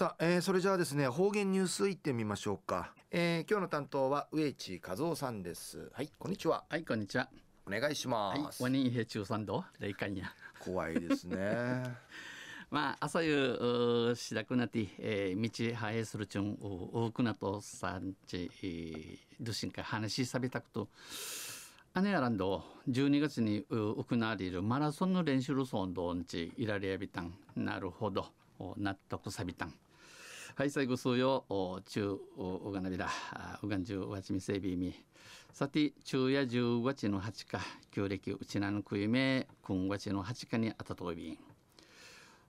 さあ、えー、それじゃあですね、方言ニュースいってみましょうか。えー、今日の担当は上地和夫さんです。はい、こんにちは。はい、こんにちは。お願いします。はい、人平中三度、霊感や。怖いですね。まあ、朝夕しだくなって、えー、道はえするちゅん、多くなとさんち、えー、どしんか話しさびたくと。アネアランド12月に行われるマラソンの練習の運動にいられやびたんなるほど納得さびたんはい最後数曜中おがなびだ、うがんじゅうわちみせびみさて中夜十わちの八か旧暦うちなのくゆめくんわちの八かにあたとびん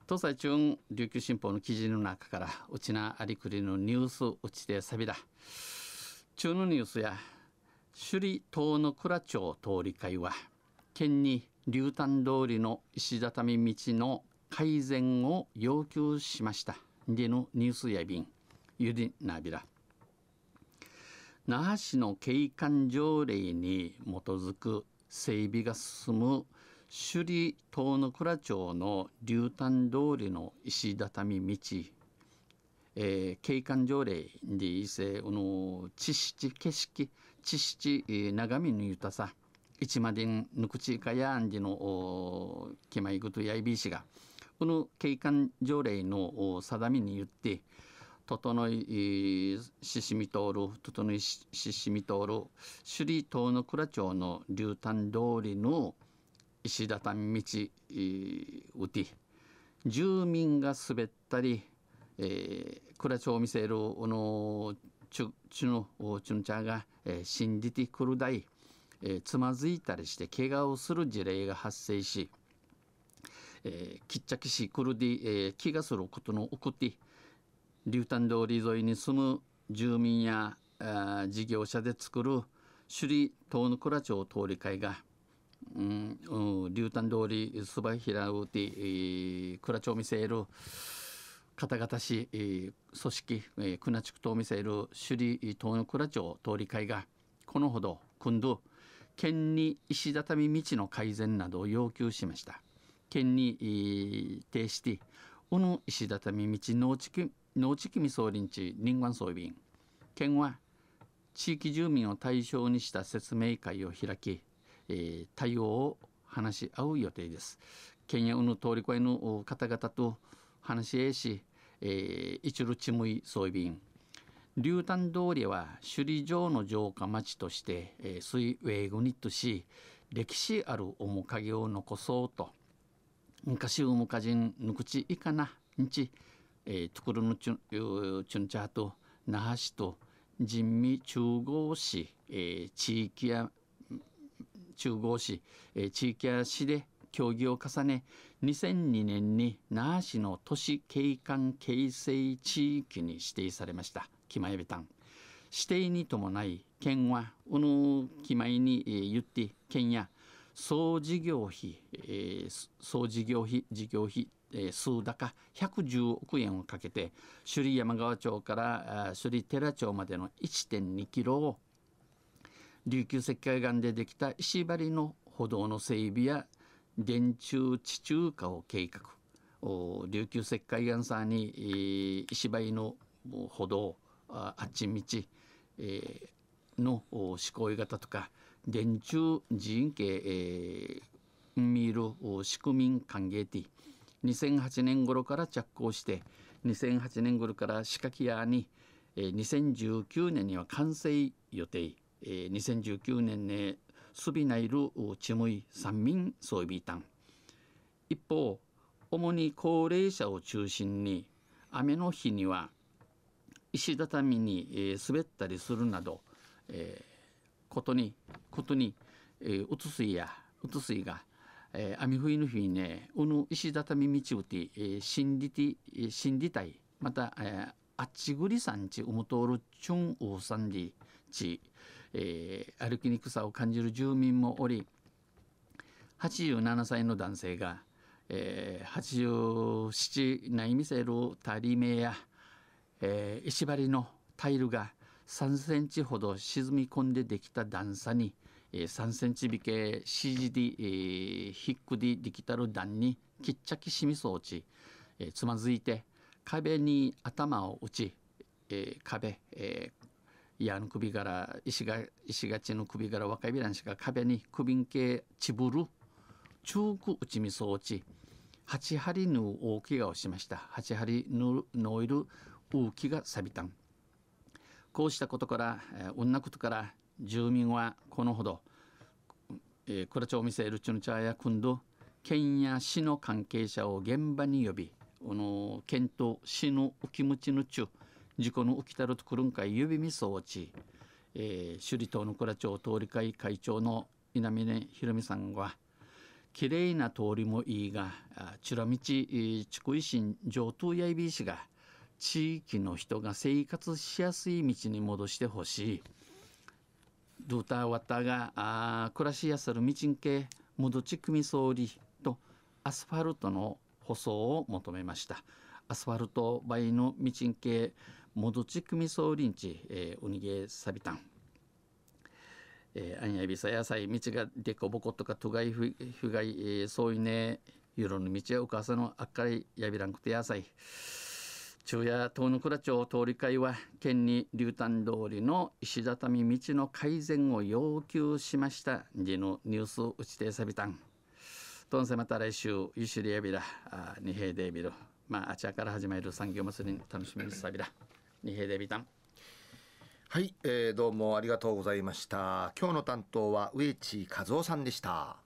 東西中琉球新報の記事の中からうちなありくりのニュースうちでさびだ。中のニュースや首里東の倉町通り会は県に竜丹通りの石畳道の改善を要求しました。でのニュースやびんゆりなびら那覇市の景観条例に基づく整備が進む首里東の倉町の竜丹通りの石畳道、えー、景観条例で伊勢の知識景色知識、えー、長見の豊さ一までぬくちかやんでのお決まりぐとやいびいしがこの景観条例の定めによって整いししみ通る整いししみ通る首里島の倉町の竜丹通りの石畳道うて住民が滑ったり、えー、倉町を見せるのちゅちゅのちゅんちゃが、えー、信じてくるだい、えー、つまずいたりして怪我をする事例が発生しえー、きっちゃきしくるで、えー、気がすることの起こって竜丹通り沿いに住む住民やあ事業者で作る首里東の倉町通り会が、うん、うん、竜丹通りすば平らうて、えー、倉町見せる方々し、えー、組織、えー、国地区と見せる首里東の倉町通り会がこのほど今度県に石畳道の改善などを要求しました。県に提して、うぬ石畳道農地区農地組総林地林間総便県は地域住民を対象にした説明会を開き、えー、対応を話し合う予定です県やうぬ通り越えの方々と話し合いし、えー、一路ちむい総便竜丹通りは首里城の城下町として、えー、水泳ェイグニットし歴史ある面影を残そうと昔うむかじんぬくちいかなんち、えー、ところのちゅんちゅんちゃと那覇市と人民中央市、えー、地域や中央市、えー、地域や市で協議を重ね2002年に那覇市の都市景観形成地域に指定されました木前べたん指定に伴い県はうぬ木前に、えー、言って県や総事業費、えー、総事業費事業費、えー、数高110億円をかけて首里山川町から首里寺町までの1.2キロを琉球石灰岩でできた石張りの歩道の整備や電柱地中化を計画琉球石灰岩さんに、えー、石張の歩道あっち道、えー、の思考型とか電中人形、えー、見る仕組み歓迎ティ2008年頃から着工して2008年頃から仕掛け屋に、えー、2019年には完成予定、えー、2019年ねすびないるちむい三民装備団一方主に高齢者を中心に雨の日には石畳に、えー、滑ったりするなど、えーことにことに、えー、うつすいやうつすいが、えー、網ふいぬふねうぬ石畳道うて、えー、心理て心理体また、えー、あっちぐりさんちうむとおるちゅんおうさんりち、えー、歩きにくさを感じる住民もおり87歳の男性が、えー、87ないみせるたりめや、えー、石張りのタイルが3センチほど沈み込んでできた段差に、えー、3センチびけ CGD、えー、ヒックディきたる段にきっちゃきしみそうち、えー、つまずいて壁に頭を打ち、えー、壁、えー、矢の首から石が石がちの首から若いびらんしか壁に首んけちぶる中く打ちみそうち8針縫う大きがをしました8針縫ういる大きがさびたんこうしたことから、えー、女ことから住民はこのほど、えー、倉町店ルチュヌチャーや君と県や市の関係者を現場に呼びこの県と市のお気むちのちゅ事故の起きたるとくるんかい指みそうち、えー、首里島の倉町通り会会長の稲峰博美さんはきれいな通りもいいがちらみちちクいしん上等やいびいしが地域の人が生活しやすい道に戻してほしい。ドタワタがあ暮らしやする道んけ戻ち組み総理とアスファルトの舗装を求めました。アスファルト倍の道んけ戻ち組み総理んち、えー、おにげさびたん。えー、あんやびさやさい道がでこぼことかとがいふふがい、えー、そういねゆろの道やお母さんのあっかりやびらんくてやさい。昼夜東の倉町通り会は県に竜丹通りの石畳道の改善を要求しました次のニュース打ちてさびたんとんせまた来週ゆしりやびら二平でビル。まああちらから始める産業祭り楽しみにさびら二平でビタン。はい、えー、どうもありがとうございました今日の担当は植地和夫さんでした